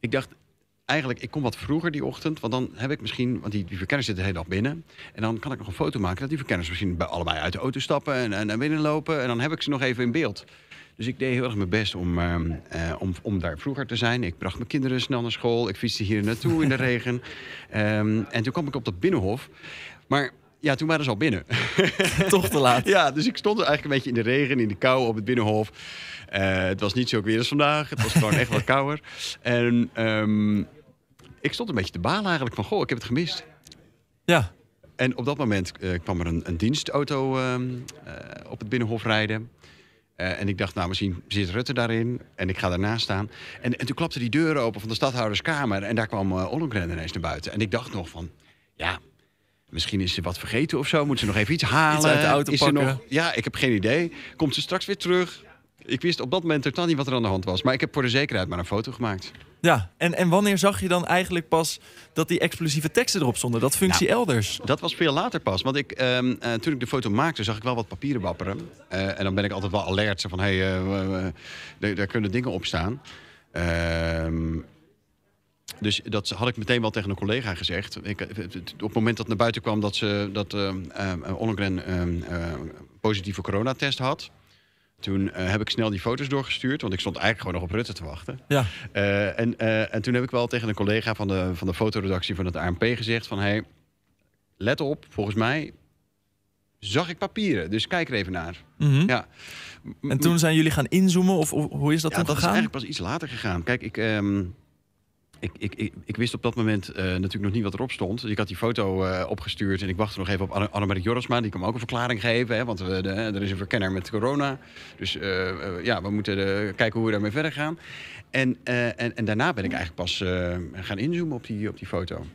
ik dacht, eigenlijk, ik kom wat vroeger die ochtend. Want dan heb ik misschien, want die, verkenners zitten de hele dag binnen. En dan kan ik nog een foto maken dat die verkenners misschien bij allebei uit de auto stappen en, en naar binnen lopen. En dan heb ik ze nog even in beeld. Dus ik deed heel erg mijn best om, ehm, eh, om, om daar vroeger te zijn. Ik bracht mijn kinderen snel naar school. Ik fietste hier naartoe in de regen. Ehm, en toen kwam ik op dat binnenhof. Maar ja, toen waren ze al binnen. Toch te laat. ja, dus ik stond eigenlijk een beetje in de regen, in de kou op het binnenhof. Eh, het was niet zo weer als vandaag. Het was gewoon echt wat kouder. En ehm, ik stond een beetje te balen eigenlijk van, goh, ik heb het gemist. Ja. En op dat moment eh, kwam er een, een dienstauto ehm, eh, op het binnenhof rijden. en ik dacht, nou, misschien zit Rutte daarin en ik ga daarnaast staan. En, en toen klapte die deur open van de stadhouderskamer en daar kwam uh, Ollongren ineens naar buiten. En ik dacht nog van, ja, Misschien is ze wat vergeten of zo. Moet ze nog even iets halen? uit de auto is pakken. Ze nog... Ja, ik heb geen idee. Komt ze straks weer terug? Ik wist op dat moment totaal niet wat er aan de hand was. Maar ik heb voor de zekerheid maar een foto gemaakt. Ja, en, en wanneer zag je dan eigenlijk pas dat die explosieve teksten erop stonden? Dat functie nou, elders? Dat was veel later pas. Want ik, ehm, eh, toen ik de foto maakte, zag ik wel wat papieren wapperen. Eh, en dan ben ik altijd wel alert. Van, hé, hey, eh, daar kunnen dingen op staan. Ehm dus dat had ik meteen wel tegen een collega gezegd. Ik, eh, op het moment dat naar buiten kwam dat, ze, dat uh, Ollengren uh, positieve coronatest had... Toen heb ik snel die foto's doorgestuurd, want ik stond eigenlijk gewoon nog op Rutte te wachten. Ja. en, en toen heb ik wel tegen een collega van de, van de fotoredactie van het ANP gezegd van... Hey, let op, volgens mij zag ik papieren, dus kijk er even naar. Mhm. ja. En toen zijn jullie gaan inzoomen, of, hoe is dat ja, dan dat is eigenlijk pas iets later gegaan. Kijk, ik... Ehm, ik, ik, ik, wist op dat moment eh, natuurlijk nog niet wat erop stond. ik had die foto eh, opgestuurd en ik wachtte nog even op Anne Annemarie Jorisma. Die kan ook een verklaring geven, hè, want we, eh, de, er is een verkenner met corona. Dus ja, we moeten kijken hoe we daarmee verder gaan. En, en, en, daarna ben ik eigenlijk pas gaan inzoomen op die, op die foto.